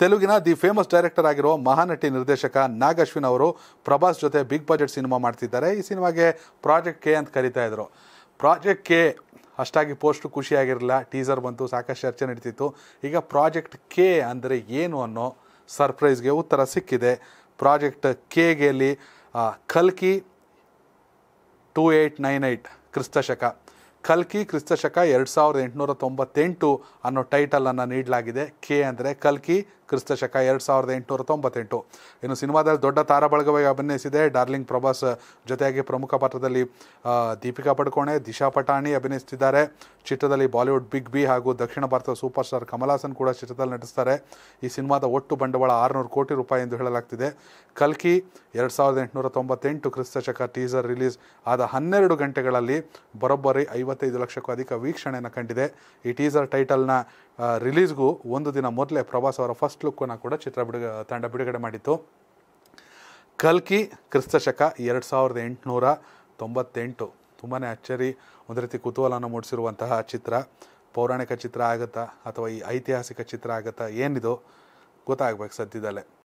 ತೆಲುಗಿನ the famous director ಆಗಿರೋ ಮಹಾನಟಿ ನಿರ್ದೇಶಕ ನಾಗಶ್ವಿನ್ ಅವರು ಪ್ರಭಾಸ್ ಜೊತೆ ಬಿಗ್ ಬಜೆಟ್ ಸಿನಿಮಾ ಮಾಡ್ತಿದ್ದಾರೆ ಈ ಸಿನಿಮಾಗೆ ಪ್ರಾಜೆಕ್ಟ್ ಕೆ ಅಂತ ಕರಿತಾ ಇದ್ರು ಪ್ರಾಜೆಕ್ಟ್ ಕೆ ಅಷ್ಟಾಗಿ ಪೋಸ್ಟು ಖುಷಿಯಾಗಿರಲಿಲ್ಲ ಟೀಸರ್ ಬಂತು ಸಾಕಷ್ಟು ಚರ್ಚೆ ನಡೀತಿತ್ತು ಈಗ ಪ್ರಾಜೆಕ್ಟ್ ಕೆ ಅಂದರೆ ಏನು ಅನ್ನೋ ಸರ್ಪ್ರೈಸ್ಗೆ ಉತ್ತರ ಸಿಕ್ಕಿದೆ ಪ್ರಾಜೆಕ್ಟ್ ಕೆಗೆಯಲ್ಲಿ ಕಲ್ಕಿ ಟೂ ಏಯ್ಟ್ ನೈನ್ ಏಯ್ಟ್ ಕ್ರಿಸ್ತಶಕ ಕಲ್ಕಿ ಕ್ರಿಸ್ತ ಶಕ ಎರಡು ಸಾವಿರದ ಎಂಟುನೂರ ತೊಂಬತ್ತೆಂಟು ಅನ್ನೋ ಟೈಟಲನ್ನು ನೀಡಲಾಗಿದೆ ಕೆ ಅಂದರೆ ಕಲ್ಕಿ ಕ್ರಿಸ್ತ ಶಕ ಎರಡು ಸಾವಿರದ ಎಂಟುನೂರ ತೊಂಬತ್ತೆಂಟು ಇನ್ನು ಸಿನಿಮಾದಲ್ಲಿ ದೊಡ್ಡ ತಾರಾಬಳಗವಾಗಿ ಅಭಿನಯಿಸಿದೆ ಡಾರ್ಲಿಂಗ್ ಪ್ರಭಾಸ್ ಜೊತೆಯಾಗಿ ಪ್ರಮುಖ ಪಾತ್ರದಲ್ಲಿ ದೀಪಿಕಾ ಪಡುಕೋಣೆ ದಿಶಾ ಪಟಾಣಿ ಅಭಿನಯಿಸುತ್ತಿದ್ದಾರೆ ಚಿತ್ರದಲ್ಲಿ ಬಾಲಿವುಡ್ ಬಿಗ್ ಬಿ ಹಾಗೂ ದಕ್ಷಿಣ ಭಾರತದ ಸೂಪರ್ ಸ್ಟಾರ್ ಕಮಲಾಸನ್ ಕೂಡ ಚಿತ್ರದಲ್ಲಿ ನಟಿಸ್ತಾರೆ ಈ ಸಿನಿಮಾದ ಒಟ್ಟು ಬಂಡವಾಳ ಆರುನೂರು ಕೋಟಿ ರೂಪಾಯಿ ಎಂದು ಹೇಳಲಾಗ್ತಿದೆ ಕಲ್ಕಿ ಎರಡು ಸಾವಿರದ ಎಂಟುನೂರ ತೊಂಬತ್ತೆಂಟು ಶಕ ಟೀಸರ್ ರಿಲೀಸ್ ಆದ ಹನ್ನೆರಡು ಗಂಟೆಗಳಲ್ಲಿ ಬರೋಬ್ಬರಿ ಐವತ್ತು ಐದು ಲಕ್ಷಕ್ಕೂ ಅಧಿಕ ವೀಕ್ಷಣೆಯನ್ನು ಕಂಡಿದೆ ಈ ಟೀಸರ್ ಟೈಟಲ್ನ ರಿಲೀಸ್ಗೂ ಒಂದು ದಿನ ಮೊದಲೇ ಪ್ರಭಾಸ್ ಅವರ ಫಸ್ಟ್ ಲುಕ್ಕನ್ನು ಕೂಡ ಚಿತ್ರ ಬಿಡುಗ ತಂಡ ಬಿಡುಗಡೆ ಮಾಡಿತ್ತು ಕಲ್ಕಿ ಕ್ರಿಸ್ತಶಕ ಎರಡು ಸಾವಿರದ ಎಂಟುನೂರ ತೊಂಬತ್ತೆಂಟು ತುಂಬಾ ಅಚ್ಚರಿ ಒಂದು ರೀತಿ ಕುತೂಹಲನ ಮೂಡಿಸಿರುವಂತಹ ಚಿತ್ರ ಪೌರಾಣಿಕ ಚಿತ್ರ ಆಗುತ್ತಾ ಅಥವಾ ಈ ಐತಿಹಾಸಿಕ ಚಿತ್ರ ಆಗುತ್ತಾ ಏನಿದು ಗೊತ್ತಾಗಬೇಕು ಸದ್ಯದಲ್ಲೇ